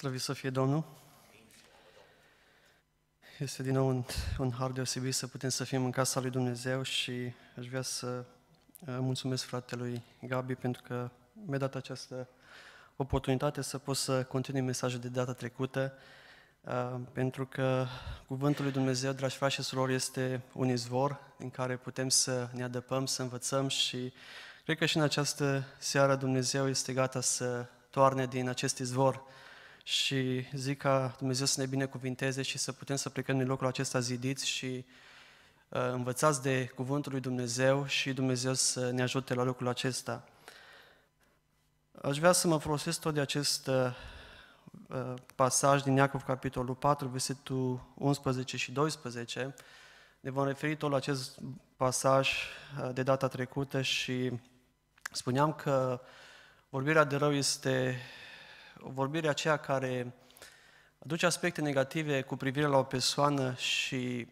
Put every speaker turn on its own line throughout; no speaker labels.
Slăvit să fie Domnul! Este din nou un, un har deosebit să putem să fim în casa lui Dumnezeu și aș vrea să uh, mulțumesc fratelui Gabi pentru că mi-a dat această oportunitate să pot să continui mesajul de data trecută, uh, pentru că Cuvântul lui Dumnezeu, dragi frați și surori, este un izvor în care putem să ne adăpăm, să învățăm și cred că și în această seară Dumnezeu este gata să toarne din acest izvor și zic ca Dumnezeu să ne binecuvinteze și să putem să plecăm din locul acesta zidiți și uh, învățați de Cuvântul lui Dumnezeu și Dumnezeu să ne ajute la locul acesta. Aș vrea să mă folosesc tot de acest uh, uh pasaj din Iacov, capitolul 4, versetul 11 și 12. Ne vom referi tot la acest pasaj uh, de data trecută și spuneam că vorbirea de rău este o vorbire aceea care aduce aspecte negative cu privire la o persoană și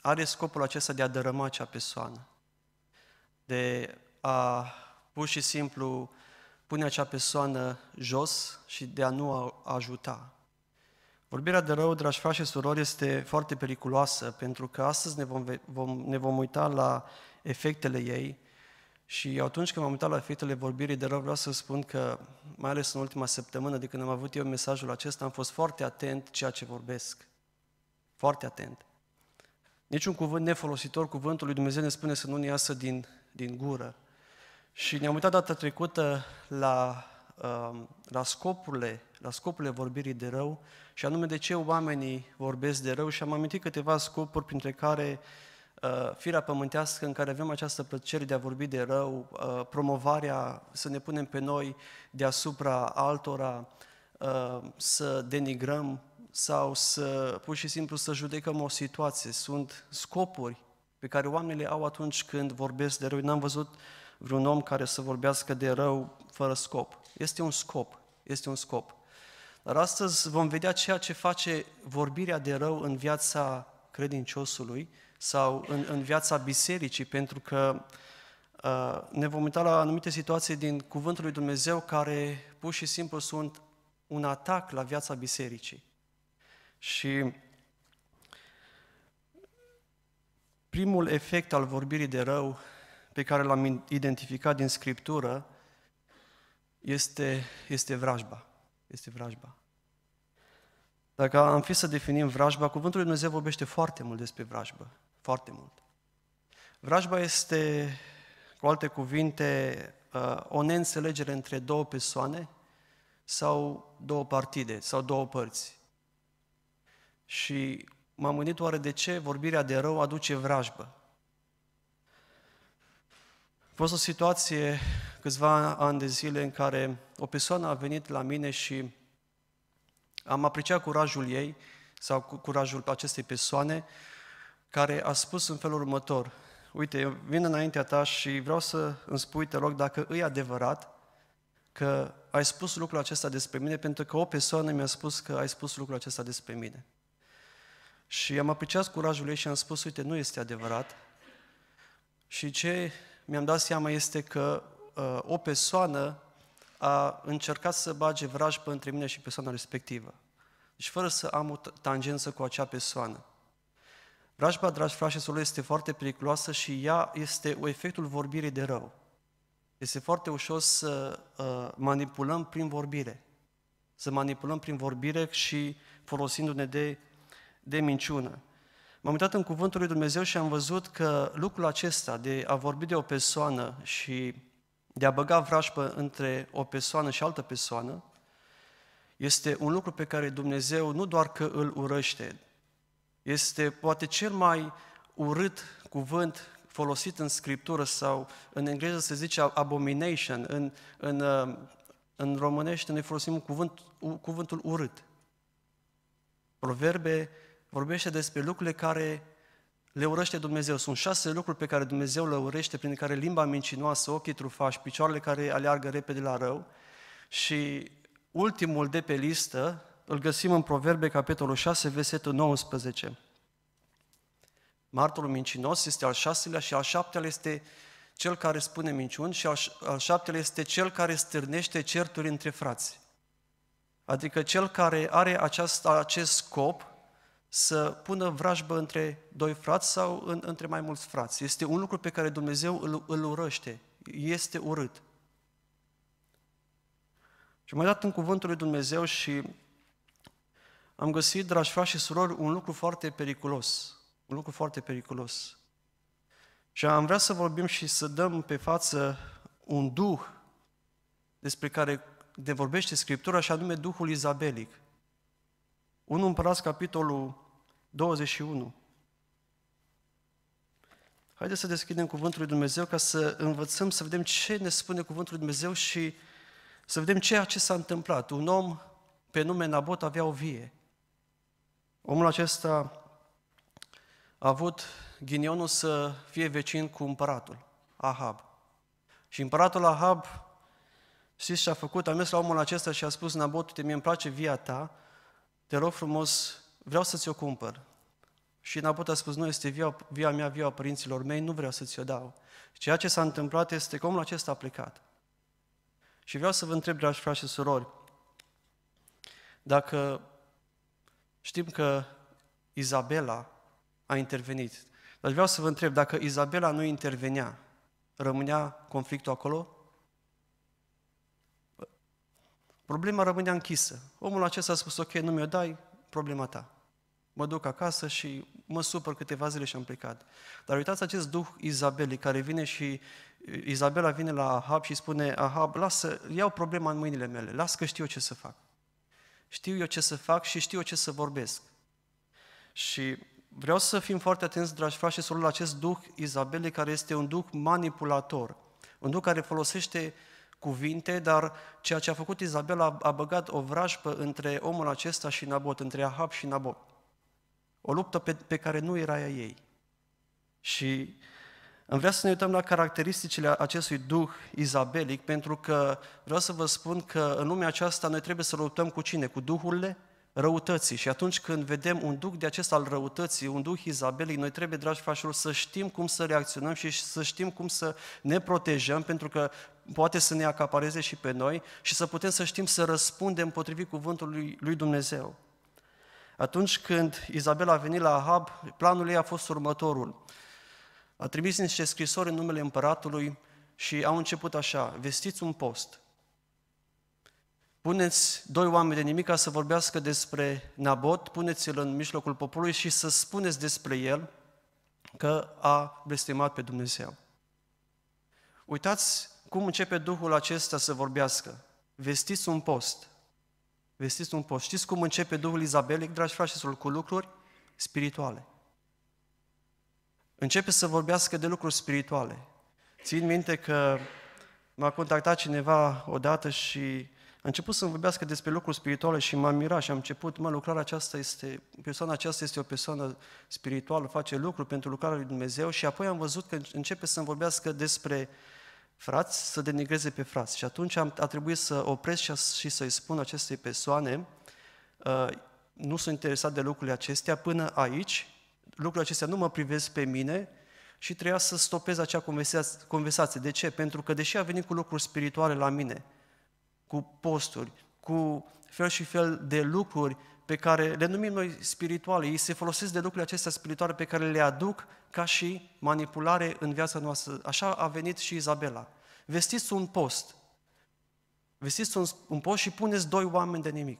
are scopul acesta de a dărâma acea persoană, de a pur și simplu pune acea persoană jos și de a nu a ajuta. Vorbirea de rău, dragi frați și surori, este foarte periculoasă pentru că astăzi ne vom, vom, ne vom uita la efectele ei și atunci când m-am uitat la fetele vorbirii de rău, vreau să spun că, mai ales în ultima săptămână, de când am avut eu mesajul acesta, am fost foarte atent ceea ce vorbesc. Foarte atent. Niciun cuvânt nefolositor, cuvântul lui Dumnezeu ne spune să nu ne iasă din, din gură. Și ne-am uitat data trecută la, um, la, scopurile, la scopurile vorbirii de rău și anume de ce oamenii vorbesc de rău și am amintit câteva scopuri printre care uh, Uh, firea pământească în care avem această plăcere de a vorbi de rău, uh, promovarea, să ne punem pe noi deasupra altora, uh, să denigrăm sau să pur și simplu să judecăm o situație. Sunt scopuri pe care oamenii le au atunci când vorbesc de rău. N-am văzut vreun om care să vorbească de rău fără scop. Este un scop, este un scop. Dar astăzi vom vedea ceea ce face vorbirea de rău în viața credinciosului, sau în, în viața bisericii, pentru că uh, ne vom uita la anumite situații din Cuvântul lui Dumnezeu care pur și simplu sunt un atac la viața bisericii. Și primul efect al vorbirii de rău pe care l-am identificat din Scriptură este, este vrajba. Este vrajba. Dacă am fi să definim vrajba, cuvântul lui Dumnezeu vorbește foarte mult despre vrajbă. Foarte mult. Vrajba este, cu alte cuvinte, uh, o neînțelegere între două persoane sau două partide sau două părți. Și m-am gândit oare de ce vorbirea de rău aduce vrajbă. A fost o situație câțiva ani de zile în care o persoană a venit la mine și am apreciat curajul ei sau curajul acestei persoane care a spus în felul următor, uite, eu vin înaintea ta și vreau să îmi spui, te rog, dacă e adevărat că ai spus lucrul acesta despre mine, pentru că o persoană mi-a spus că ai spus lucrul acesta despre mine. Și am apreciat curajul ei și am spus, uite, nu este adevărat. Și ce mi-am dat seama este că uh, o persoană a încercat să bage vrajbă între mine și persoana respectivă. Deci fără să am o tangență cu acea persoană. Vrajba, dragi frași și este foarte periculoasă și ea este efectul vorbirii de rău. Este foarte ușor să uh, manipulăm prin vorbire. Să manipulăm prin vorbire și folosindu-ne de, de minciună. M-am uitat în Cuvântul lui Dumnezeu și am văzut că lucrul acesta de a vorbi de o persoană și de a băga vrajbă între o persoană și altă persoană, este un lucru pe care Dumnezeu nu doar că îl urăște, este poate cel mai urât cuvânt folosit în Scriptură sau în engleză se zice abomination, în, în, uh, în românește ne folosim cuvânt, cuvântul urât. Proverbe vorbește despre lucrurile care le urăște Dumnezeu. Sunt șase lucruri pe care Dumnezeu le urăște, prin care limba mincinoasă, ochii trufași, picioarele care aleargă repede la rău și ultimul de pe listă, îl găsim în Proverbe, capitolul 6, versetul 19. Martorul mincinos este al șaselea și al șaptelea este cel care spune minciuni și al, șaptelea este cel care stârnește certuri între frați. Adică cel care are acest, acest scop să pună vrajbă între doi frați sau în, între mai mulți frați. Este un lucru pe care Dumnezeu îl, îl urăște. Este urât. Și mai dat în cuvântul lui Dumnezeu și am găsit, dragi frați și surori, un lucru foarte periculos. Un lucru foarte periculos. Și am vrea să vorbim și să dăm pe față un duh despre care de vorbește Scriptura, și anume Duhul Izabelic. 1 Împărați, capitolul 21. Haideți să deschidem Cuvântul lui Dumnezeu ca să învățăm, să vedem ce ne spune Cuvântul lui Dumnezeu și să vedem ceea ce s-a întâmplat. Un om pe nume Nabot avea o vie. Omul acesta a avut ghinionul să fie vecin cu împăratul Ahab. Și împăratul Ahab, știți ce a făcut? A mers la omul acesta și a spus, Nabot, te mie îmi place via ta, te rog frumos, vreau să ți-o cumpăr. Și Nabot a spus, nu, este via, via mea, via părinților mei, nu vreau să ți-o dau. Ceea ce s-a întâmplat este că omul acesta a plecat. Și vreau să vă întreb, dragi frați și surori, dacă Știm că Izabela a intervenit. Dar vreau să vă întreb, dacă Izabela nu intervenea, rămânea conflictul acolo? Problema rămânea închisă. Omul acesta a spus, ok, nu mi-o dai, problema ta. Mă duc acasă și mă supăr câteva zile și am plecat. Dar uitați acest duh Izabelei care vine și Izabela vine la Ahab și spune, Ahab, lasă, iau problema în mâinile mele, las că știu ce să fac știu eu ce să fac și știu eu ce să vorbesc. Și vreau să fim foarte atenți, dragi frați și surori, la acest duh Izabele, care este un duh manipulator, un duh care folosește cuvinte, dar ceea ce a făcut Izabela a băgat o vrajpă între omul acesta și Nabot, între Ahab și Nabot. O luptă pe, pe care nu era ea ei. Și îmi vrea să ne uităm la caracteristicile acestui duh izabelic, pentru că vreau să vă spun că în lumea aceasta noi trebuie să luptăm cu cine? Cu duhurile răutății. Și atunci când vedem un duh de acesta al răutății, un duh izabelic, noi trebuie, dragi frașilor, să știm cum să reacționăm și să știm cum să ne protejăm, pentru că poate să ne acapareze și pe noi și să putem să știm să răspundem potrivit cuvântului lui Dumnezeu. Atunci când Izabela a venit la Ahab, planul ei a fost următorul a trimis niște scrisori în numele împăratului și au început așa, vestiți un post. Puneți doi oameni de nimic ca să vorbească despre Nabot, puneți-l în mijlocul poporului și să spuneți despre el că a blestemat pe Dumnezeu. Uitați cum începe Duhul acesta să vorbească. Vestiți un post. Vestiți un post. Știți cum începe Duhul Izabelic, dragi frașesul, cu lucruri spirituale începe să vorbească de lucruri spirituale. Țin minte că m-a contactat cineva odată și a început să-mi vorbească despre lucruri spirituale și m-am mirat și am început, mă, lucrarea aceasta este, persoana aceasta este o persoană spirituală, face lucruri pentru lucrarea lui Dumnezeu și apoi am văzut că începe să-mi vorbească despre frați, să denigreze pe frați. Și atunci am, a trebuit să opresc și, și să-i spun acestei persoane, uh, nu sunt interesat de lucrurile acestea, până aici lucrurile acestea nu mă privesc pe mine și trebuia să stopez acea conversație. De ce? Pentru că deși a venit cu lucruri spirituale la mine, cu posturi, cu fel și fel de lucruri pe care le numim noi spirituale, ei se folosesc de lucrurile acestea spirituale pe care le aduc ca și manipulare în viața noastră. Așa a venit și Izabela. Vestiți un post. Vestiți un, un post și puneți doi oameni de nimic.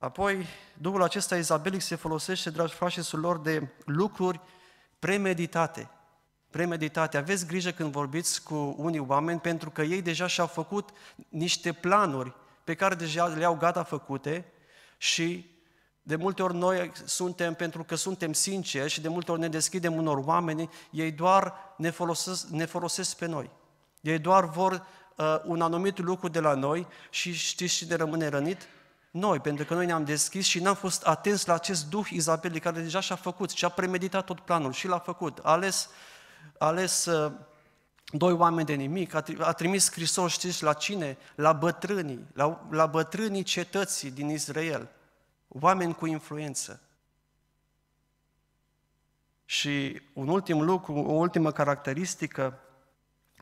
Apoi, Duhul acesta izabelic se folosește, dragi frați și surori, de lucruri premeditate. Premeditate. Aveți grijă când vorbiți cu unii oameni, pentru că ei deja și-au făcut niște planuri pe care deja le-au gata făcute și de multe ori noi suntem, pentru că suntem sinceri și de multe ori ne deschidem unor oameni, ei doar ne folosesc, ne folosesc pe noi. Ei doar vor uh, un anumit lucru de la noi și știți cine rămâne rănit? noi, pentru că noi ne-am deschis și n-am fost atenți la acest duh Izabelei care deja și-a făcut și-a premeditat tot planul și l-a făcut. A ales, a ales uh, doi oameni de nimic, a, trimis scrisor, știți, la cine? La bătrânii, la, la bătrânii cetății din Israel, oameni cu influență. Și un ultim lucru, o ultimă caracteristică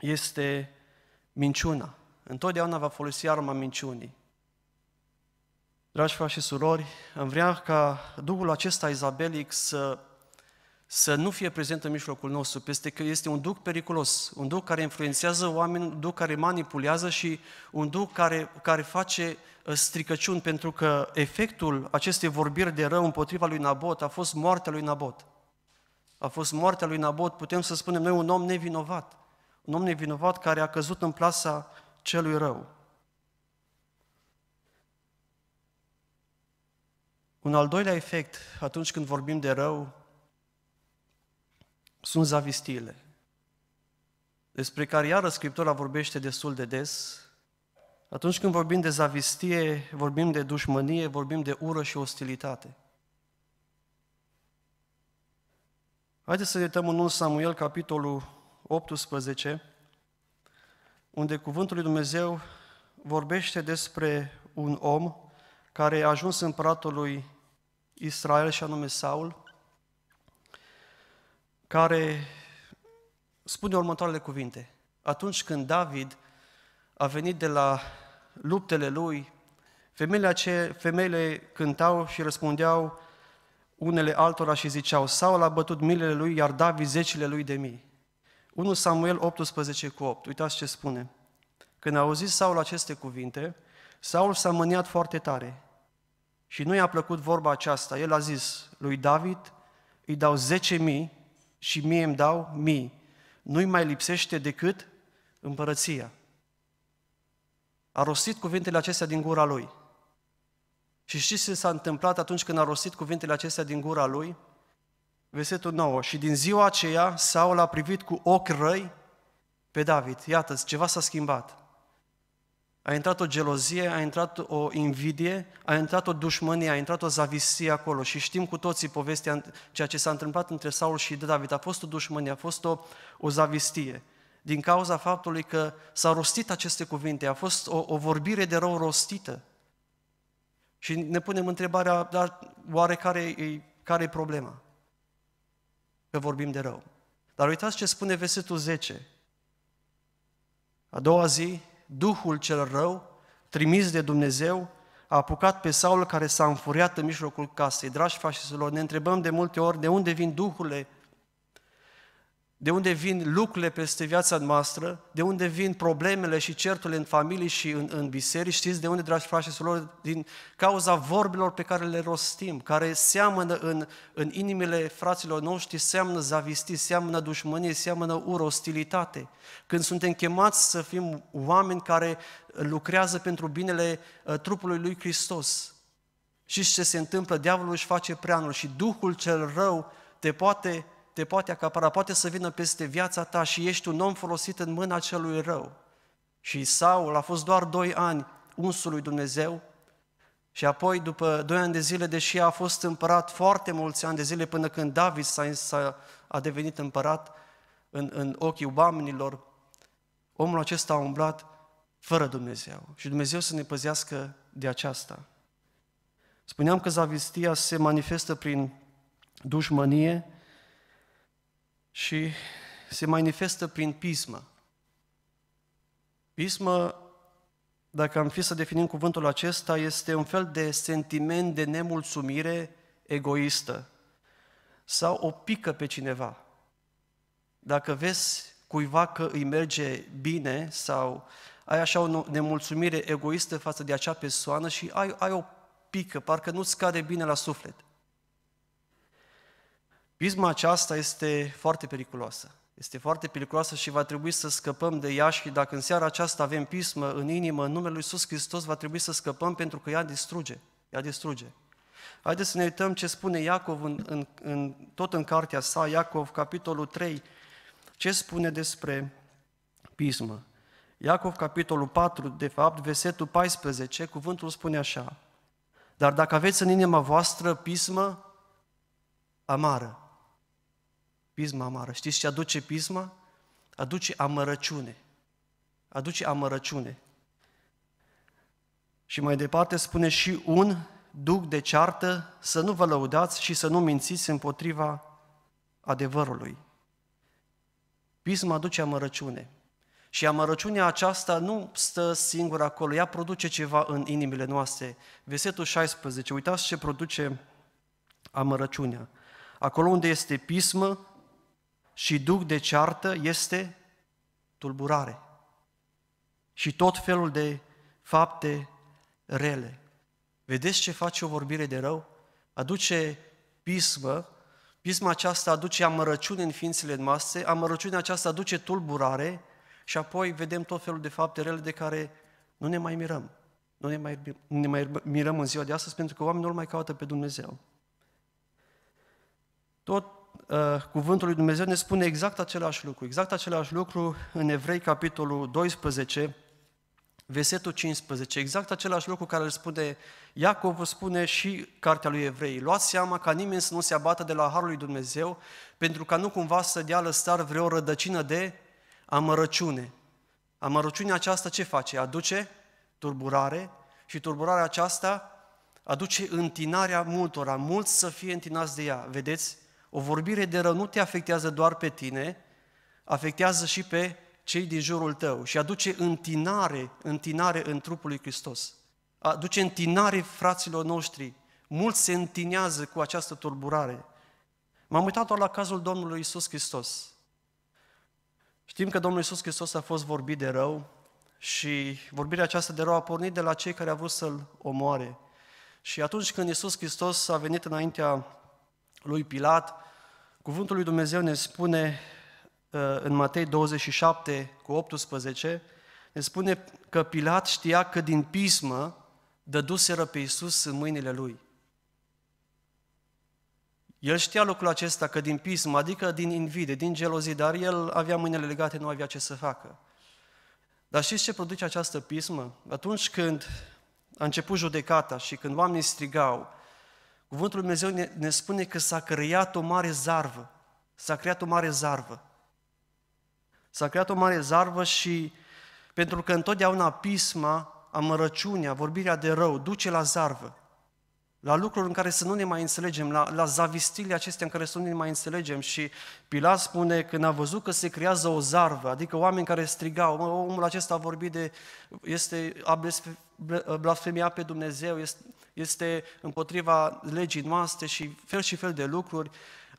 este minciuna. Întotdeauna va folosi arma minciunii. Dragi frați și surori, îmi vrea ca Duhul acesta izabelic să, să nu fie prezent în mijlocul nostru, peste că este un duh periculos, un duh care influențează oameni, un duh care manipulează și un duh care, care face uh, stricăciuni, pentru că efectul acestei vorbiri de rău împotriva lui Nabot a fost moartea lui Nabot. A fost moartea lui Nabot, putem să spunem noi, un om nevinovat. Un om nevinovat care a căzut în plasa celui rău. Un al doilea efect atunci când vorbim de rău sunt zavistile, despre care iară Scriptura vorbește destul de des. Atunci când vorbim de zavistie, vorbim de dușmănie, vorbim de ură și ostilitate. Haideți să uităm în 1 Samuel, capitolul 18, unde Cuvântul lui Dumnezeu vorbește despre un om care a ajuns împăratul lui Israel și anume Saul, care spune următoarele cuvinte. Atunci când David a venit de la luptele lui, femeile, ace- femeile cântau și răspundeau unele altora și ziceau, Saul a bătut milele lui, iar David zecile lui de mii. 1 Samuel 18 cu 8, uitați ce spune. Când a auzit Saul aceste cuvinte, Saul s-a mâniat foarte tare și nu i-a plăcut vorba aceasta. El a zis lui David, îi dau 10.000 și mie îmi dau mii. Nu-i mai lipsește decât împărăția. A rostit cuvintele acestea din gura lui. Și știți ce s-a întâmplat atunci când a rostit cuvintele acestea din gura lui? Versetul 9. Și din ziua aceea Saul a privit cu ochi răi pe David. Iată, ceva s-a schimbat. A intrat o gelozie, a intrat o invidie, a intrat o dușmănie, a intrat o zavisie acolo. Și știm cu toții povestea, ceea ce s-a întâmplat între Saul și David. A fost o dușmănie, a fost o, o zavistie. Din cauza faptului că s-au rostit aceste cuvinte, a fost o, o vorbire de rău rostită. Și ne punem întrebarea, dar oare care e, care e problema? Că vorbim de rău. Dar uitați ce spune versetul 10. A doua zi, Duhul cel rău, trimis de Dumnezeu, a apucat pe Saul care s-a înfuriat în mijlocul casei. Dragi frașilor, ne întrebăm de multe ori de unde vin duhurile de unde vin lucrurile peste viața noastră, de unde vin problemele și certurile în familie și în, în biserici, știți de unde, dragi frați și din cauza vorbilor pe care le rostim, care seamănă în, în inimile fraților noștri, seamănă zavisti, seamănă dușmănie, seamănă ură, ostilitate. Când suntem chemați să fim oameni care lucrează pentru binele ă, trupului lui Hristos. Și ce se întâmplă? Diavolul își face preanul și Duhul cel rău te poate te poate acapara, poate să vină peste viața ta și ești un om folosit în mâna celui rău. Și Saul a fost doar doi ani unsul lui Dumnezeu și apoi după doi ani de zile, deși a fost împărat foarte mulți ani de zile până când David s-a, s-a a devenit împărat în, în ochii oamenilor, omul acesta a umblat fără Dumnezeu. Și Dumnezeu să ne păzească de aceasta. Spuneam că zavistia se manifestă prin dușmănie, și se manifestă prin pismă. Pismă, dacă am fi să definim cuvântul acesta, este un fel de sentiment de nemulțumire egoistă sau o pică pe cineva. Dacă vezi cuiva că îi merge bine sau ai așa o nemulțumire egoistă față de acea persoană și ai, ai o pică, parcă nu-ți cade bine la suflet. Pisma aceasta este foarte periculoasă. Este foarte periculoasă și va trebui să scăpăm de ea și dacă în seara aceasta avem pismă în inimă, în numele Lui Iisus Hristos, va trebui să scăpăm pentru că ea distruge. Ea distruge. Haideți să ne uităm ce spune Iacov în, în, în, tot în cartea sa, Iacov, capitolul 3, ce spune despre pismă. Iacov, capitolul 4, de fapt, versetul 14, cuvântul spune așa. Dar dacă aveți în inima voastră pismă amară, Pisma amară. Știți ce aduce pisma? Aduce amărăciune. Aduce amărăciune. Și mai departe spune și un duc de ceartă să nu vă lăudați și să nu mințiți împotriva adevărului. Pisma aduce amărăciune. Și amărăciunea aceasta nu stă singură acolo, ea produce ceva în inimile noastre. Versetul 16, uitați ce produce amărăciunea. Acolo unde este pismă, și duc de ceartă este tulburare și tot felul de fapte rele. Vedeți ce face o vorbire de rău? Aduce pismă, pisma aceasta aduce amărăciune în ființele noastre, amărăciunea aceasta aduce tulburare și apoi vedem tot felul de fapte rele de care nu ne mai mirăm. Nu ne mai, nu ne mai mirăm în ziua de astăzi pentru că oamenii nu mai caută pe Dumnezeu. Tot Uh, cuvântul lui Dumnezeu ne spune exact același lucru. Exact același lucru în Evrei, capitolul 12, versetul 15. Exact același lucru care îl spune Iacov, spune și cartea lui Evrei. Luați seama ca nimeni să nu se abată de la Harul lui Dumnezeu, pentru ca nu cumva să dea lăstar vreo rădăcină de amărăciune. Amărăciunea aceasta ce face? Aduce turburare și turburarea aceasta aduce întinarea multora, mulți să fie întinați de ea. Vedeți? O vorbire de rău nu te afectează doar pe tine, afectează și pe cei din jurul tău și aduce întinare, întinare în trupul lui Hristos. Aduce întinare fraților noștri. Mulți se întinează cu această tulburare. M-am uitat doar la cazul Domnului Isus Hristos. Știm că Domnul Isus Hristos a fost vorbit de rău și vorbirea aceasta de rău a pornit de la cei care au vrut să-L omoare. Și atunci când Isus Hristos a venit înaintea lui Pilat, cuvântul lui Dumnezeu ne spune uh, în Matei 27 cu 18, ne spune că Pilat știa că din pismă dăduseră pe Iisus în mâinile lui. El știa lucrul acesta că din pism, adică din invidie, din gelozie, dar el avea mâinile legate, nu avea ce să facă. Dar știți ce produce această pismă? Atunci când a început judecata și când oamenii strigau, Cuvântul Lui Dumnezeu ne, ne spune că s-a creat o mare zarvă. S-a creat o mare zarvă. S-a creat o mare zarvă și pentru că întotdeauna pisma, amărăciunea, vorbirea de rău duce la zarvă, la lucruri în care să nu ne mai înțelegem, la, la zavistile acestea în care să nu ne mai înțelegem. Și Pilat spune, când a văzut că se creează o zarvă, adică oameni care strigau, omul acesta a vorbit de, este, a blasfemia pe Dumnezeu, este, este împotriva legii noastre și fel și fel de lucruri.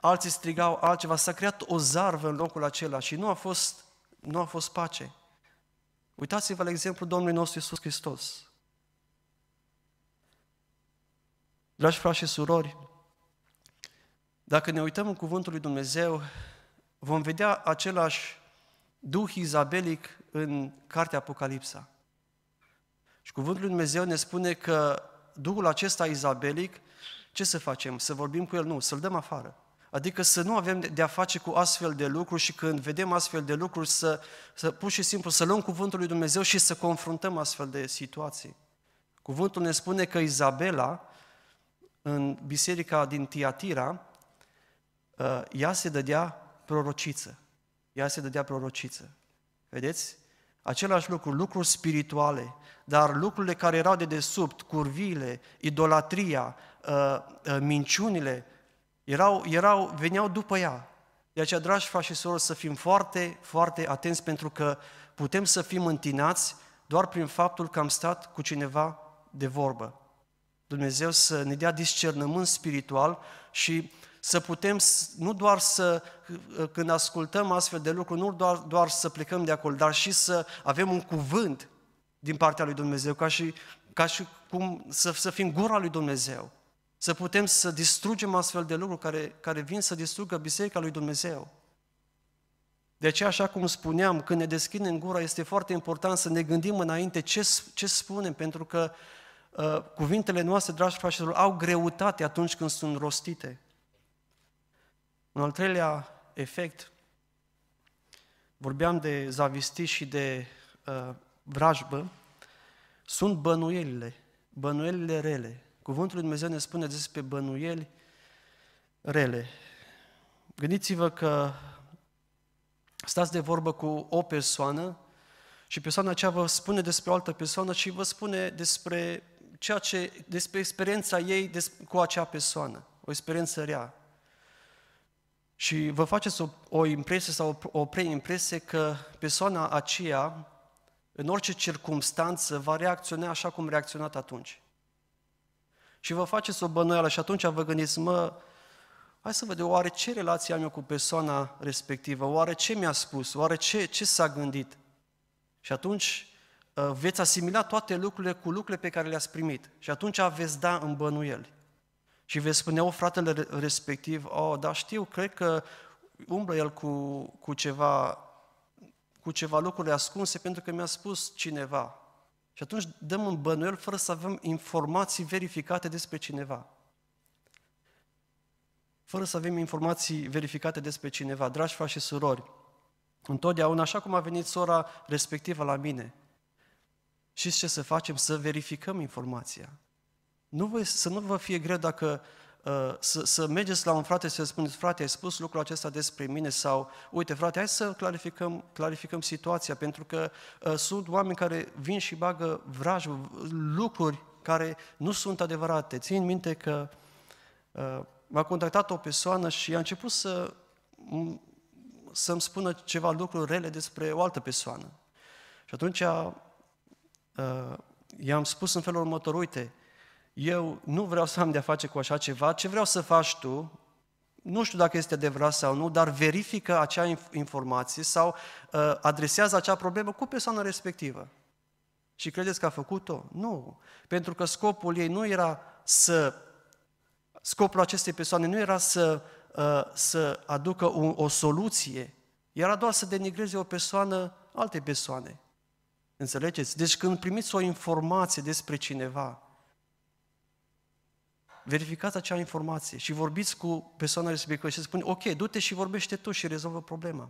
Alții strigau altceva, s-a creat o zarvă în locul acela și nu a fost, nu a fost pace. Uitați-vă la exemplu Domnului nostru Iisus Hristos. Dragi frați și surori, dacă ne uităm în Cuvântul lui Dumnezeu, vom vedea același duh izabelic în Cartea Apocalipsa. Și Cuvântul lui Dumnezeu ne spune că Duhul acesta izabelic, ce să facem? Să vorbim cu el? Nu, să-l dăm afară. Adică să nu avem de-a face cu astfel de lucruri și când vedem astfel de lucruri să, să pur și simplu să luăm cuvântul lui Dumnezeu și să confruntăm astfel de situații. Cuvântul ne spune că Izabela, în biserica din Tiatira, uh, ea se dădea prorociță. Ea se dădea prorociță. Vedeți? același lucru, lucruri spirituale, dar lucrurile care erau de desubt, curviile, idolatria, uh, uh, minciunile, erau, erau, veneau după ea. De aceea, dragi frați și sorori, să fim foarte, foarte atenți pentru că putem să fim întinați doar prin faptul că am stat cu cineva de vorbă. Dumnezeu să ne dea discernământ spiritual și să putem nu doar să, uh, când ascultăm astfel de lucruri, nu doar, doar să plecăm de acolo, dar și să avem un cuvânt din partea lui Dumnezeu, ca și, ca și cum să, să fim gura lui Dumnezeu. Să putem să distrugem astfel de lucruri care, care vin să distrugă Biserica lui Dumnezeu. De aceea, așa cum spuneam, când ne deschidem gura, este foarte important să ne gândim înainte ce, ce spunem, pentru că uh, cuvintele noastre, dragi fraților, au greutate atunci când sunt rostite. Un al treilea efect, vorbeam de zavisti și de uh, vrajbă, sunt bănuielile, bănuielile rele. Cuvântul lui Dumnezeu ne spune despre bănuieli rele. Gândiți-vă că stați de vorbă cu o persoană și persoana aceea vă spune despre o altă persoană și vă spune despre, ceea ce, despre experiența ei cu acea persoană, o experiență rea. Și vă faceți o, o impresie sau o, o preimpresie că persoana aceea, în orice circumstanță, va reacționa așa cum reacționat atunci. Și vă faceți o bănuială și atunci vă gândiți, mă, hai să vedem, oare ce relație am eu cu persoana respectivă? Oare ce mi-a spus? Oare ce, ce s-a gândit? Și atunci uh, veți asimila toate lucrurile cu lucrurile pe care le-ați primit. Și atunci veți da în bănuieli. Și vei spune, o, fratele respectiv, o, dar știu, cred că umblă el cu, cu, ceva, cu ceva lucruri ascunse pentru că mi-a spus cineva. Și atunci dăm un bănuiel fără să avem informații verificate despre cineva. Fără să avem informații verificate despre cineva. Dragi frați și surori, întotdeauna, așa cum a venit sora respectivă la mine, și ce să facem? Să verificăm informația. Nu vă, să nu vă fie greu dacă uh, să, să mergeți la un frate și să spuneți, frate, ai spus lucrul acesta despre mine sau, uite, frate, hai să clarificăm, clarificăm situația, pentru că uh, sunt oameni care vin și bagă vraj, lucruri care nu sunt adevărate. Țin minte că uh, m-a contactat o persoană și a început să, să-mi spună ceva lucruri rele despre o altă persoană. Și atunci uh, i-am spus în felul următor, uite, eu nu vreau să am de-a face cu așa ceva, ce vreau să faci tu, nu știu dacă este adevărat sau nu, dar verifică acea informație sau uh, adresează acea problemă cu persoana respectivă. Și credeți că a făcut-o? Nu. Pentru că scopul ei nu era să. Scopul acestei persoane nu era să, uh, să aducă o, o soluție, era doar să denigreze o persoană alte persoane. Înțelegeți? Deci când primiți o informație despre cineva, verificați acea informație și vorbiți cu persoana respectivă și spune, ok, du-te și vorbește tu și rezolvă problema.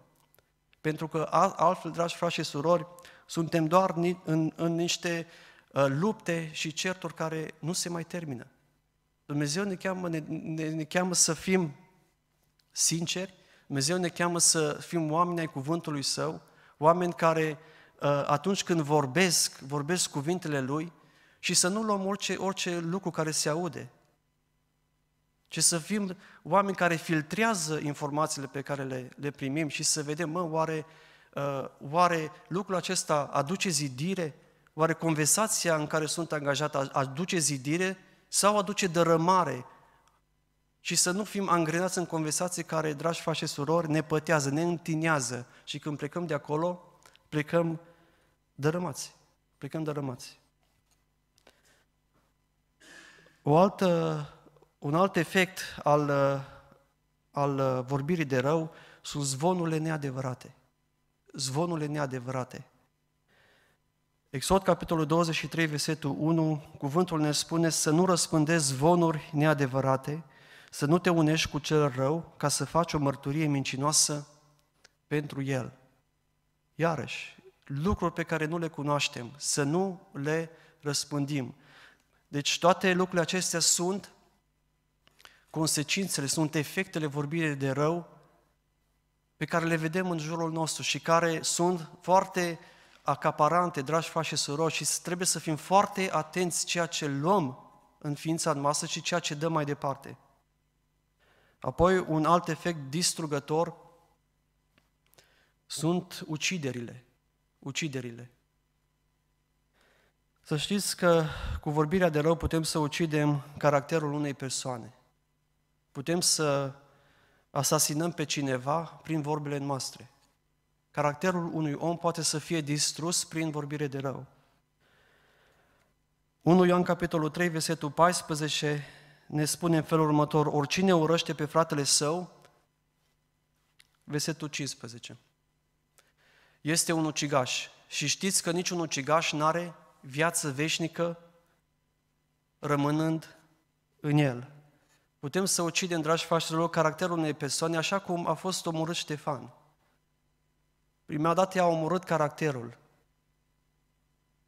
Pentru că altfel, dragi frați și surori, suntem doar în, în niște uh, lupte și certuri care nu se mai termină. Dumnezeu ne cheamă, ne, ne, ne cheamă să fim sinceri, Dumnezeu ne cheamă să fim oameni ai cuvântului Său, oameni care uh, atunci când vorbesc, vorbesc cuvintele Lui și să nu luăm orice, orice lucru care se aude, ci să fim oameni care filtrează informațiile pe care le, le primim și să vedem, mă, oare, ă, oare lucrul acesta aduce zidire? Oare conversația în care sunt angajat aduce zidire sau aduce dărâmare? Și să nu fim angrenați în conversații care, dragi frate și surori, ne pătează, ne întinează și când plecăm de acolo, plecăm dărâmați. Plecăm dărâmați. O altă un alt efect al, uh, al uh, vorbirii de rău sunt zvonurile neadevărate. Zvonurile neadevărate. Exod, capitolul 23, versetul 1, cuvântul ne spune să nu răspândeți zvonuri neadevărate, să nu te unești cu cel rău ca să faci o mărturie mincinoasă pentru el. Iarăși, lucruri pe care nu le cunoaștem, să nu le răspândim. Deci toate lucrurile acestea sunt consecințele, sunt efectele vorbirii de rău pe care le vedem în jurul nostru și care sunt foarte acaparante, dragi frați și surori, și trebuie să fim foarte atenți ceea ce luăm în ființa noastră și ceea ce dăm mai departe. Apoi, un alt efect distrugător sunt uciderile. Uciderile. Să știți că cu vorbirea de rău putem să ucidem caracterul unei persoane. Putem să asasinăm pe cineva prin vorbele noastre. Caracterul unui om poate să fie distrus prin vorbire de rău. 1 Ioan capitolul 3, versetul 14 ne spune în felul următor, oricine urăște pe fratele său, versetul 15, este un ucigaș. Și știți că niciun ucigaș nu are viață veșnică rămânând în el. Putem să ucidem, dragi fraților, caracterul unei persoane așa cum a fost omorât Ștefan. Prima dată i-a omorât caracterul.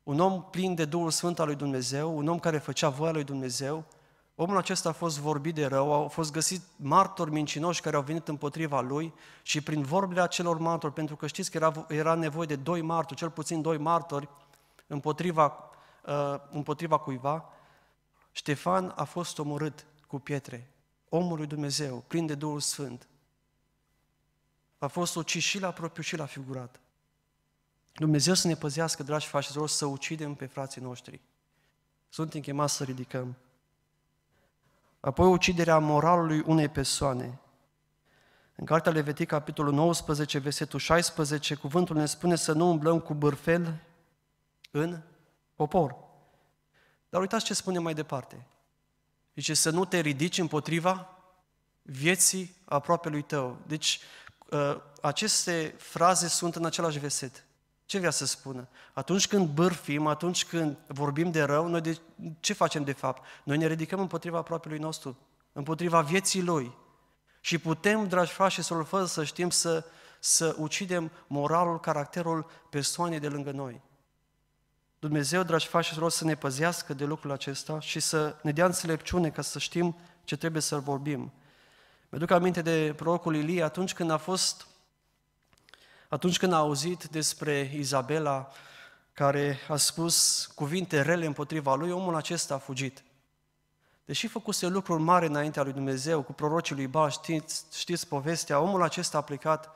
Un om plin de Duhul Sfânt al lui Dumnezeu, un om care făcea voia lui Dumnezeu, omul acesta a fost vorbit de rău, au fost găsit martori mincinoși care au venit împotriva lui și prin vorbile acelor martori, pentru că știți că era, era nevoie de doi martori, cel puțin doi martori, împotriva, uh, împotriva cuiva, Ștefan a fost omorât cu pietre, omul lui Dumnezeu, plin de Duhul Sfânt, a fost ucis și la propriu și la figurat. Dumnezeu să ne păzească, dragi frașilor, să ucidem pe frații noștri. Sunt chemați să ridicăm. Apoi uciderea moralului unei persoane. În cartea Levitic, capitolul 19, versetul 16, cuvântul ne spune să nu umblăm cu bârfel în popor. Dar uitați ce spune mai departe. Zice să nu te ridici împotriva vieții lui tău. Deci ă, aceste fraze sunt în același verset. Ce vrea să spună? Atunci când bârfim, atunci când vorbim de rău, noi de, ce facem de fapt? Noi ne ridicăm împotriva aproapelui nostru, împotriva vieții lui. Și putem, dragi frați și sorori, fără să știm să, să ucidem moralul, caracterul persoanei de lângă noi. Dumnezeu, dragi frați și să ne păzească de lucrul acesta și să ne dea înțelepciune ca să știm ce trebuie să vorbim. Mi-aduc aminte de prorocul Ilie atunci când a fost, atunci când a auzit despre Izabela, care a spus cuvinte rele împotriva lui, omul acesta a fugit. Deși făcuse lucruri mari înaintea lui Dumnezeu, cu prorocii lui Ba, știți, știți povestea, omul acesta a plecat,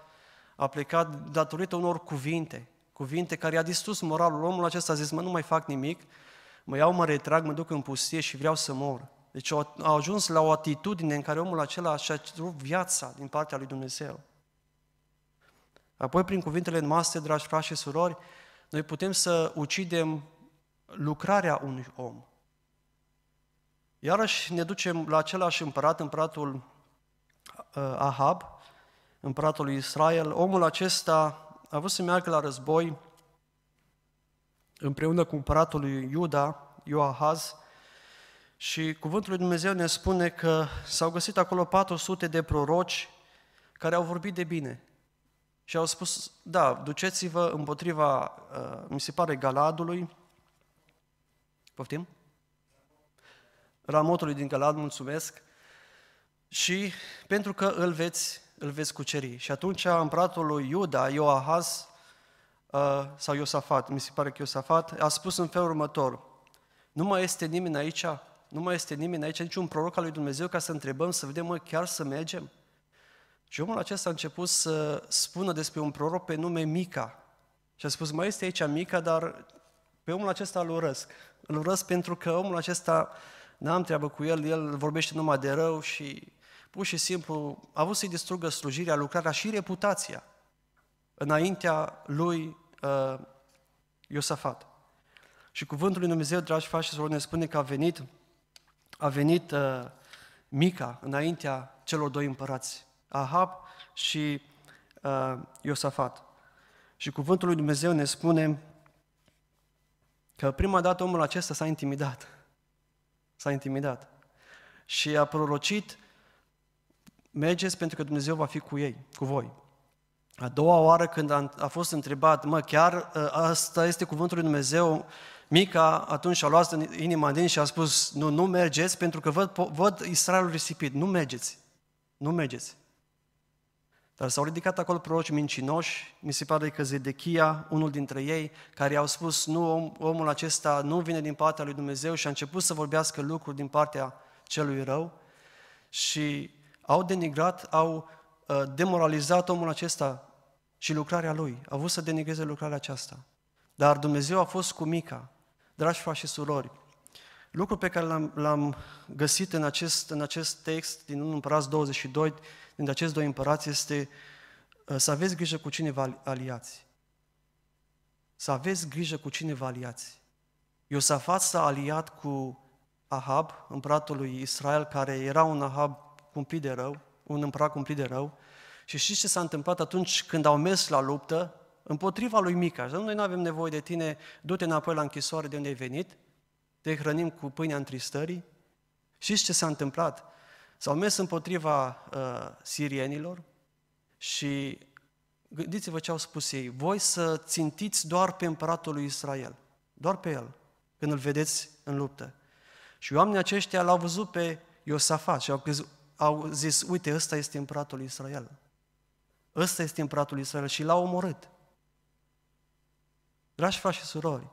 a plecat datorită unor cuvinte, cuvinte care i-a distrus moralul. Omul acesta a zis, mă, nu mai fac nimic, mă iau, mă retrag, mă duc în pustie și vreau să mor. Deci a ajuns la o atitudine în care omul acela și-a cerut viața din partea lui Dumnezeu. Apoi, prin cuvintele noastre, dragi frați și surori, noi putem să ucidem lucrarea unui om. Iarăși ne ducem la același împărat, împăratul uh, Ahab, împăratul lui Israel. Omul acesta a vrut să meargă la război împreună cu împăratul lui Iuda, Ioahaz, și cuvântul lui Dumnezeu ne spune că s-au găsit acolo 400 de proroci care au vorbit de bine. Și au spus, da, duceți-vă împotriva, uh, mi se pare, Galadului, poftim? Ramotului din Galad, mulțumesc, și pentru că îl veți îl veți cuceri. Și atunci împăratul lui Iuda, Ioahaz, uh, sau Iosafat, mi se pare că Iosafat, a spus în felul următor, nu mai este nimeni aici, nu mai este nimeni aici, niciun proroc al lui Dumnezeu ca să întrebăm, să vedem, mă, chiar să mergem? Și omul acesta a început să spună despre un proroc pe nume Mica. Și a spus, mai este aici Mica, dar pe omul acesta îl urăsc. Îl urăsc pentru că omul acesta, n-am treabă cu el, el vorbește numai de rău și pur și simplu a avut să-i distrugă slujirea, lucrarea și reputația înaintea lui uh, Iosafat. Și cuvântul lui Dumnezeu, dragi frați și ne spune că a venit, a venit uh, Mica înaintea celor doi împărați, Ahab și uh, Iosafat. Și cuvântul lui Dumnezeu ne spune că prima dată omul acesta s-a intimidat. S-a intimidat. Și a prorocit mergeți pentru că Dumnezeu va fi cu ei, cu voi. A doua oară când a fost întrebat, mă, chiar ă, asta este cuvântul lui Dumnezeu, Mica atunci a luat inima din și a spus, nu, nu mergeți pentru că văd, văd Israelul risipit, nu mergeți, nu mergeți. Dar s-au ridicat acolo proroci mincinoși, mi se pare că Zedechia, unul dintre ei, care i-au spus, nu, om, omul acesta nu vine din partea lui Dumnezeu și a început să vorbească lucruri din partea celui rău și au denigrat, au uh, demoralizat omul acesta și lucrarea lui. A vrut să denigreze lucrarea aceasta. Dar Dumnezeu a fost cu Mica, dragi frați și surori. Lucru pe care l-am, l-am găsit în acest, în acest text din 1 Împărați 22, din acest doi împărați, este uh, să aveți grijă cu cine vă aliați. Să aveți grijă cu cine vă aliați. Iosafat s-a aliat cu Ahab, împăratul lui Israel, care era un Ahab cumplit de rău, un împărat cumplit de rău. Și știți ce s-a întâmplat atunci când au mers la luptă împotriva lui Mica? Zice, noi nu avem nevoie de tine, du-te înapoi la închisoare de unde ai venit, te hrănim cu pâinea întristării. Știți ce s-a întâmplat? S-au mers împotriva uh, sirienilor și gândiți-vă ce au spus ei. Voi să țintiți doar pe împăratul lui Israel, doar pe el, când îl vedeți în luptă. Și oamenii aceștia l-au văzut pe Iosafat și au crezut, au zis, uite, ăsta este împăratul Israel. Ăsta este împăratul Israel și l-au omorât. Dragi frați și surori,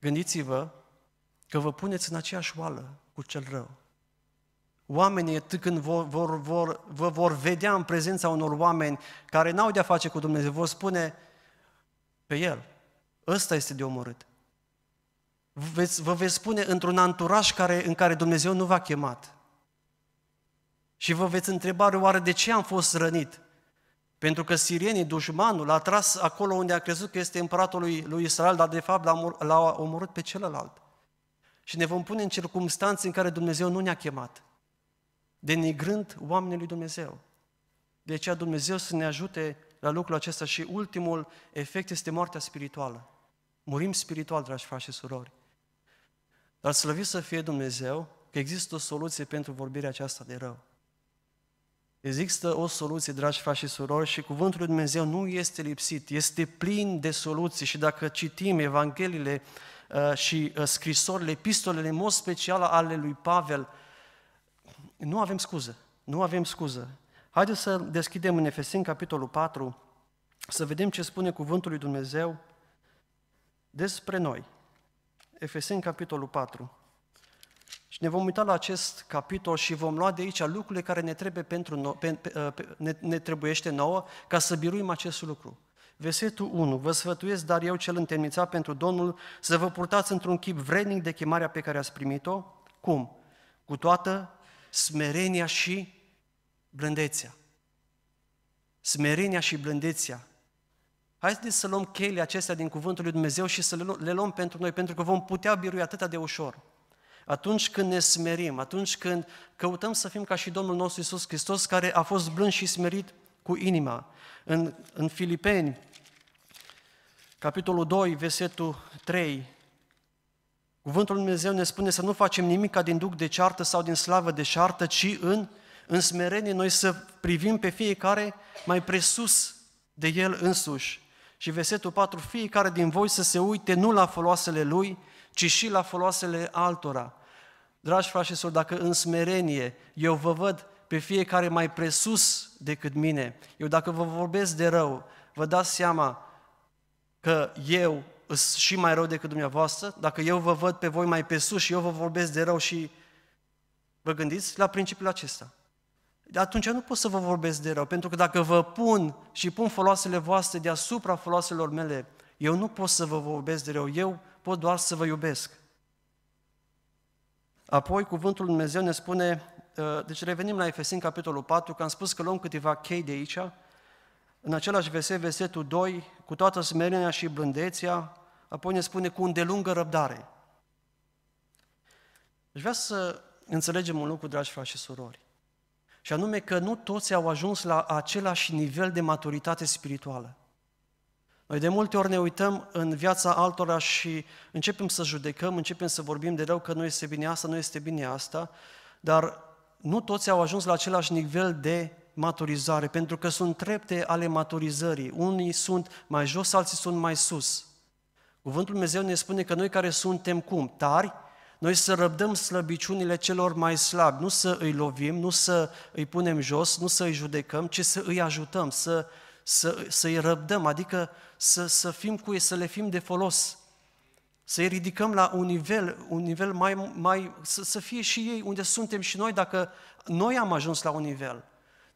gândiți-vă că vă puneți în aceeași oală cu cel rău. Oamenii, când vor, vor, vor, vă vor vedea în prezența unor oameni care n-au de-a face cu Dumnezeu, vor spune pe el, ăsta este de omorât. Veți, vă veți spune într-un anturaj care, în care Dumnezeu nu v-a chemat. Și vă veți întreba oare de ce am fost rănit? Pentru că sirienii, dușmanul, a tras acolo unde a crezut că este împăratul lui, lui Israel, dar de fapt l-a, omorât pe celălalt. Și ne vom pune în circunstanțe în care Dumnezeu nu ne-a chemat, denigrând oamenii lui Dumnezeu. De aceea Dumnezeu să ne ajute la lucrul acesta și ultimul efect este moartea spirituală. Murim spiritual, dragi frați și surori. Dar slăviți să fie Dumnezeu că există o soluție pentru vorbirea aceasta de rău. Există o soluție, dragi frați și surori, și Cuvântul lui Dumnezeu nu este lipsit, este plin de soluții și dacă citim Evangheliile uh, și uh, scrisorile, epistolele, în mod special ale lui Pavel, nu avem scuză, nu avem scuză. Haideți să deschidem în Efeseni capitolul 4, să vedem ce spune Cuvântul lui Dumnezeu despre noi. Efeseni capitolul 4. Și ne vom uita la acest capitol și vom lua de aici lucrurile care ne, trebuie pentru no, pe, pe, uh, ne, ne trebuiește nouă ca să biruim acest lucru. Versetul 1. Vă sfătuiesc, dar eu cel întemnițat pentru Domnul, să vă purtați într-un chip vrednic de chemarea pe care ați primit-o. Cum? Cu toată smerenia și blândețea. Smerenia și blândețea. Haideți să luăm cheile acestea din Cuvântul lui Dumnezeu și să le luăm pentru noi, pentru că vom putea birui atât de ușor atunci când ne smerim, atunci când căutăm să fim ca și Domnul nostru Isus Hristos, care a fost blând și smerit cu inima. În, în Filipeni, capitolul 2, versetul 3, Cuvântul Lui Dumnezeu ne spune să nu facem nimic ca din duc de ceartă sau din slavă de ceartă, ci în, în smerenie noi să privim pe fiecare mai presus de El însuși. Și versetul 4, fiecare din voi să se uite nu la foloasele lui, ci și la foloasele altora. Dragi frați și sori, dacă în smerenie eu vă văd pe fiecare mai presus decât mine, eu dacă vă vorbesc de rău, vă dați seama că eu sunt și mai rău decât dumneavoastră, dacă eu vă văd pe voi mai pe sus și eu vă vorbesc de rău și vă gândiți la principiul acesta. Atunci eu nu pot să vă vorbesc de rău, pentru că dacă vă pun și pun foloasele voastre deasupra foloaselor mele, eu nu pot să vă vorbesc de rău, eu pot doar să vă iubesc. Apoi, cuvântul Lui Dumnezeu ne spune, ă, deci revenim la Efesin capitolul 4, că am spus că luăm câteva chei de aici, în același verset, versetul 2, cu toată smerenia și blândețea, apoi ne spune cu îndelungă răbdare. Aș vrea să înțelegem un lucru, dragi frați și surori, și anume că nu toți au ajuns la același nivel de maturitate spirituală. Noi de multe ori ne uităm în viața altora și începem să judecăm, începem să vorbim de rău că nu este bine asta, nu este bine asta, dar nu toți au ajuns la același nivel de maturizare, pentru că sunt trepte ale maturizării. Unii sunt mai jos, alții sunt mai sus. Cuvântul Dumnezeu ne spune că noi care suntem cum? Tari, noi să răbdăm slăbiciunile celor mai slabi, nu să îi lovim, nu să îi punem jos, nu să îi judecăm, ci să îi ajutăm, să să, să-i răbdăm, adică să, să fim cu ei, să le fim de folos, să-i ridicăm la un nivel, un nivel mai, mai să, să fie și ei unde suntem și noi, dacă noi am ajuns la un nivel.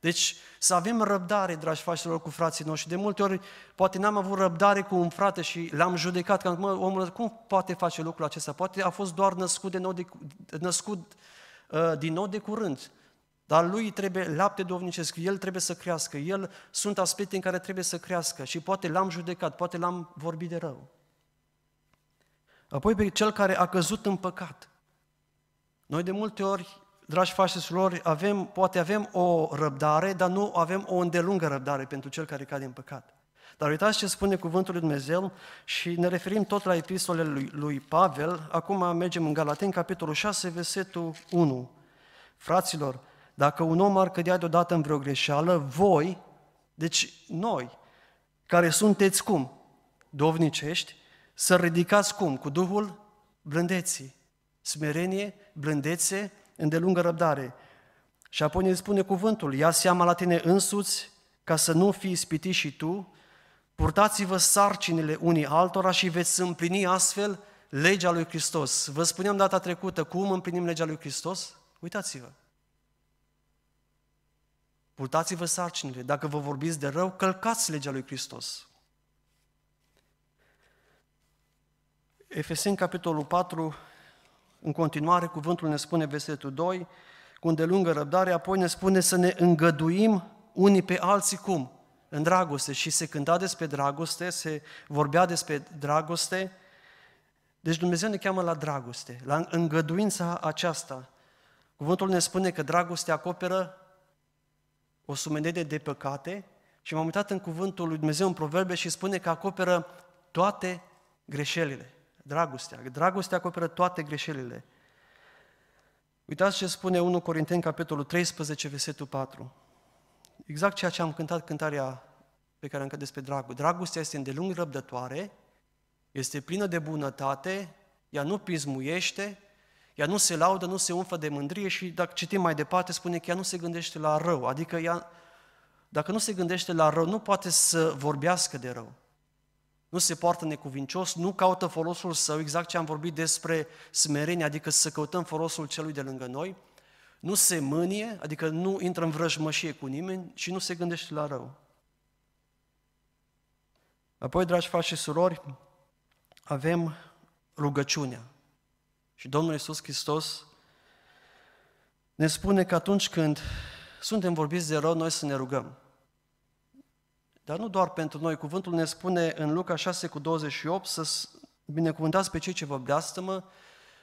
Deci să avem răbdare, dragi fraților, cu frații noștri. De multe ori, poate n-am avut răbdare cu un frate și l-am judecat, că mă, omul, cum poate face lucrul acesta? Poate a fost doar născut, de nou de, născut uh, din nou de curând. Dar lui trebuie lapte dovnicesc, el trebuie să crească, el sunt aspecte în care trebuie să crească și poate l-am judecat, poate l-am vorbit de rău. Apoi pe cel care a căzut în păcat. Noi de multe ori, dragi fașesulori, și surori, avem, poate avem o răbdare, dar nu avem o îndelungă răbdare pentru cel care cade în păcat. Dar uitați ce spune cuvântul lui Dumnezeu și ne referim tot la epistolele lui, lui Pavel. Acum mergem în Galaten, capitolul 6, versetul 1. Fraților, dacă un om ar cădea deodată în vreo greșeală, voi, deci noi, care sunteți cum? Dovnicești, să ridicați cum? Cu Duhul blândeții, smerenie, blândețe, îndelungă răbdare. Și apoi ne spune cuvântul, ia seama la tine însuți ca să nu fii ispitit și tu, purtați-vă sarcinile unii altora și veți împlini astfel legea lui Hristos. Vă spuneam data trecută cum împlinim legea lui Hristos? Uitați-vă! Purtați-vă sarcinile. Dacă vă vorbiți de rău, călcați legea lui Hristos. Efeseni, capitolul 4, în continuare, cuvântul ne spune versetul 2, cu îndelungă răbdare, apoi ne spune să ne îngăduim unii pe alții cum? În dragoste. Și se cânta despre dragoste, se vorbea despre dragoste. Deci Dumnezeu ne cheamă la dragoste, la îngăduința aceasta. Cuvântul ne spune că dragostea acoperă o sumedenie de păcate și m-am uitat în cuvântul lui Dumnezeu în proverbe și spune că acoperă toate greșelile. Dragostea. Dragostea acoperă toate greșelile. Uitați ce spune 1 Corinteni, capitolul 13, versetul 4. Exact ceea ce am cântat cântarea pe care am cântat despre dragul. Dragostea este îndelung răbdătoare, este plină de bunătate, ea nu pismuiește, ea nu se laudă, nu se umflă de mândrie și dacă citim mai departe, spune că ea nu se gândește la rău. Adică ea, dacă nu se gândește la rău, nu poate să vorbească de rău. Nu se poartă necuvincios, nu caută folosul său, exact ce am vorbit despre smerenie, adică să căutăm folosul celui de lângă noi, nu se mânie, adică nu intră în vrăjmășie cu nimeni și nu se gândește la rău. Apoi, dragi frați și surori, avem rugăciunea. Și Domnul Iisus Hristos ne spune că atunci când suntem vorbiți de rău, noi să ne rugăm. Dar nu doar pentru noi. Cuvântul ne spune în Luca 6 cu 28 să binecuvântați pe cei ce vă blastămă,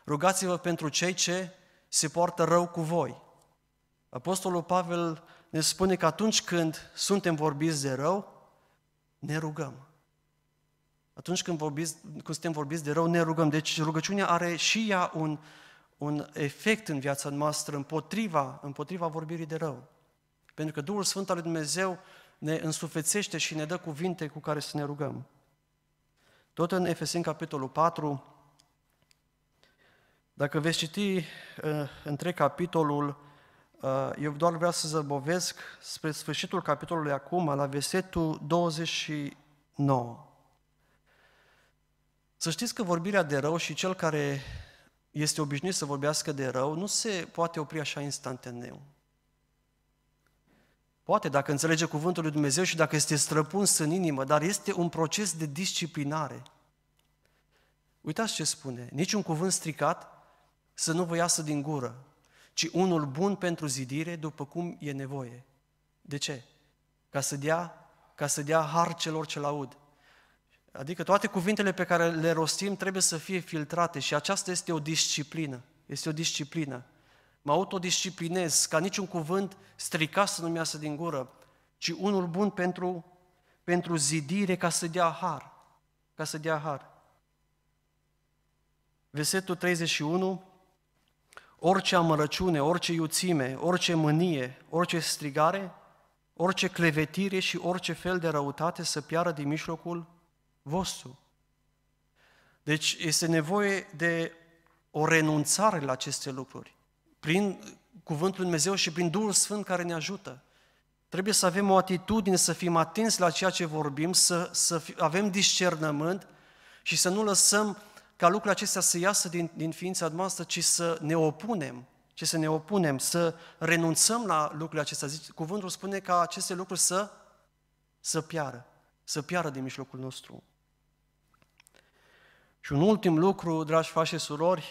rugați-vă pentru cei ce se poartă rău cu voi. Apostolul Pavel ne spune că atunci când suntem vorbiți de rău, ne rugăm. Atunci când, vorbiți, când suntem vorbiți de rău, ne rugăm. Deci rugăciunea are și ea un, un efect în viața noastră împotriva, împotriva vorbirii de rău. Pentru că Duhul Sfânt al lui Dumnezeu ne însufețește și ne dă cuvinte cu care să ne rugăm. Tot în Efeseni, capitolul 4, dacă veți citi uh, între capitolul, uh, eu doar vreau să zăbovesc spre sfârșitul capitolului acum, la versetul 29. Să știți că vorbirea de rău și cel care este obișnuit să vorbească de rău nu se poate opri așa instantaneu. Poate dacă înțelege cuvântul lui Dumnezeu și dacă este străpuns în inimă, dar este un proces de disciplinare. Uitați ce spune, niciun cuvânt stricat să nu vă iasă din gură, ci unul bun pentru zidire după cum e nevoie. De ce? Ca să dea, ca să dea har celor ce-l aud Adică toate cuvintele pe care le rostim trebuie să fie filtrate și aceasta este o disciplină. Este o disciplină. Mă autodisciplinez ca niciun cuvânt stricat să nu-mi iasă din gură, ci unul bun pentru, pentru zidire ca să dea har. Ca să dea har. Versetul 31, orice amărăciune, orice iuțime, orice mânie, orice strigare, orice clevetire și orice fel de răutate să piară din mijlocul vostru. Deci este nevoie de o renunțare la aceste lucruri, prin Cuvântul Lui Dumnezeu și prin Duhul Sfânt care ne ajută. Trebuie să avem o atitudine, să fim atenți la ceea ce vorbim, să, să fi, avem discernământ și să nu lăsăm ca lucrurile acestea să iasă din, din ființa noastră, ci să ne opunem, ci să ne opunem, să renunțăm la lucrurile acestea. cuvântul spune ca aceste lucruri să, să piară, să piară din mijlocul nostru. Și un ultim lucru, dragi frați și surori,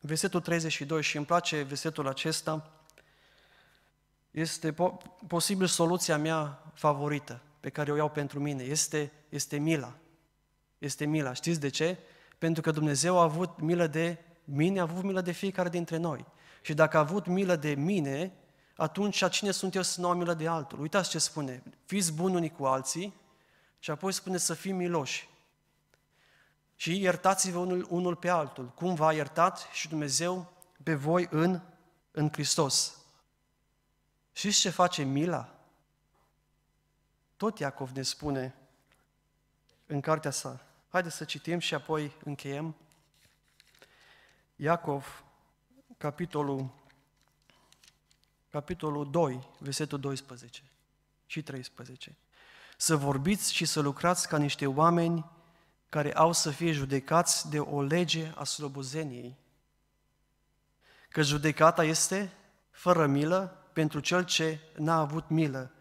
versetul 32, și îmi place versetul acesta, este po- posibil soluția mea favorită pe care o iau pentru mine, este, este mila. Este mila. Știți de ce? Pentru că Dumnezeu a avut milă de mine, a avut milă de fiecare dintre noi. Și dacă a avut milă de mine, atunci a cine sunt eu să nu am milă de altul? Uitați ce spune, fiți buni unii cu alții și apoi spune să fim miloși. Și iertați-vă unul, unul pe altul, cum v-a iertat și Dumnezeu pe voi în, în Hristos. Știți ce face mila? Tot Iacov ne spune în cartea sa. Haideți să citim și apoi încheiem. Iacov, capitolul, capitolul 2, versetul 12 și 13. Să vorbiți și să lucrați ca niște oameni care au să fie judecați de o lege a slobozeniei. Că judecata este fără milă pentru cel ce n-a avut milă,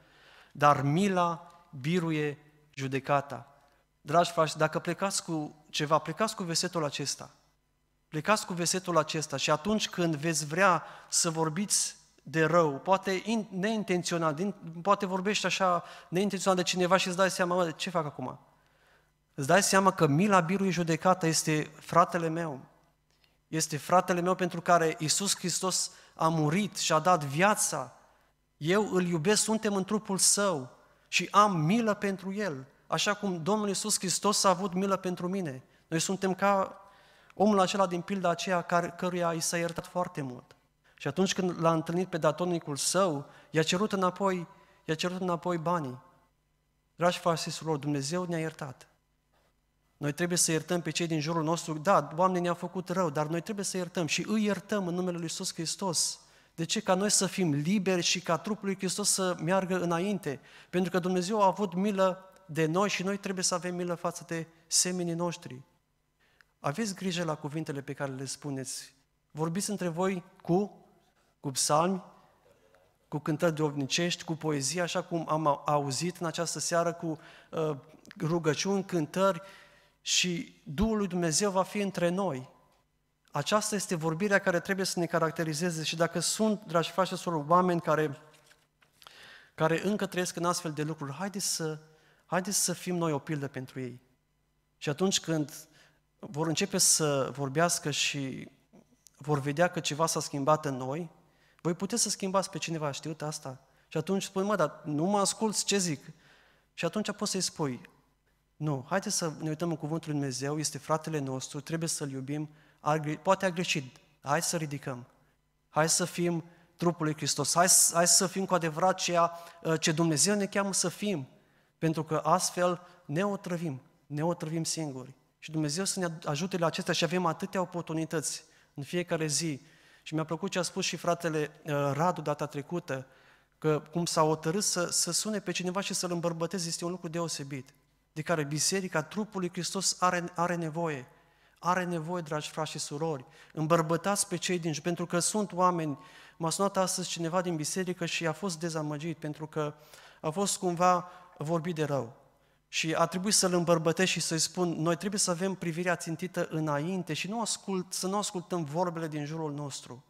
dar mila biruie judecata. Dragi frați, dacă plecați cu ceva, plecați cu vesetul acesta. Plecați cu vesetul acesta și atunci când veți vrea să vorbiți de rău, poate neintenționat, poate vorbești așa neintenționat de cineva și îți dai seama, mă, ce fac acum? Îți dai seama că mila birului judecată este fratele meu. Este fratele meu pentru care Isus Hristos a murit și a dat viața. Eu îl iubesc, suntem în trupul său și am milă pentru el, așa cum Domnul Isus Hristos a avut milă pentru mine. Noi suntem ca omul acela din pilda aceea care, căruia i s-a iertat foarte mult. Și atunci când l-a întâlnit pe datonicul său, i-a cerut înapoi, i-a cerut înapoi banii. Dragi frații Dumnezeu ne-a iertat. Noi trebuie să iertăm pe cei din jurul nostru. Da, oamenii ne-au făcut rău, dar noi trebuie să iertăm și îi iertăm în numele Lui Iisus Hristos. De ce? Ca noi să fim liberi și ca trupul lui Hristos să meargă înainte. Pentru că Dumnezeu a avut milă de noi și noi trebuie să avem milă față de seminii noștri. Aveți grijă la cuvintele pe care le spuneți. Vorbiți între voi cu, cu psalmi, cu cântări duhovnicești, cu poezie, așa cum am auzit în această seară, cu uh, rugăciuni, cântări, și Duhul lui Dumnezeu va fi între noi. Aceasta este vorbirea care trebuie să ne caracterizeze și dacă sunt, dragi frați și soră oameni care, care încă trăiesc în astfel de lucruri, haideți să, haideți să fim noi o pildă pentru ei. Și atunci când vor începe să vorbească și vor vedea că ceva s-a schimbat în noi, voi puteți să schimbați pe cineva, știut asta? Și atunci spui, mă, dar nu mă asculți ce zic. Și atunci poți să-i spui, nu, haideți să ne uităm în Cuvântul Lui Dumnezeu, este fratele nostru, trebuie să-L iubim, poate a greșit, hai să ridicăm, hai să fim trupul lui Hristos, hai, hai să fim cu adevărat ceea ă, ce Dumnezeu ne cheamă să fim, pentru că astfel ne otrăvim, ne otrăvim singuri. Și Dumnezeu să ne ajute la acestea și avem atâtea oportunități în fiecare zi. Și mi-a plăcut ce a spus și fratele ă, Radu data trecută, că cum s-a otărât să, să sune pe cineva și să-l îmbărbăteze este un lucru deosebit de care biserica trupului Hristos are, are nevoie. Are nevoie, dragi frați și surori, îmbărbătați pe cei din pentru că sunt oameni. M-a sunat astăzi cineva din biserică și a fost dezamăgit pentru că a fost cumva vorbit de rău. Și a trebuit să-l îmbărbătești și să-i spun, noi trebuie să avem privirea țintită înainte și nu ascult, să nu ascultăm vorbele din jurul nostru.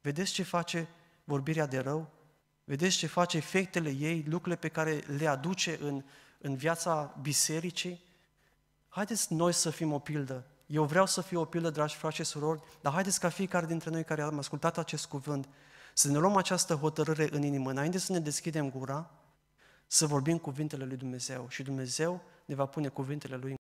Vedeți ce face vorbirea de rău? Vedeți ce face efectele ei, lucrurile pe care le aduce în în viața bisericii, haideți noi să fim o pildă. Eu vreau să fiu o pildă, dragi frați și surori, dar haideți ca fiecare dintre noi care am ascultat acest cuvânt să ne luăm această hotărâre în inimă, înainte să ne deschidem gura, să vorbim cuvintele lui Dumnezeu și Dumnezeu ne va pune cuvintele lui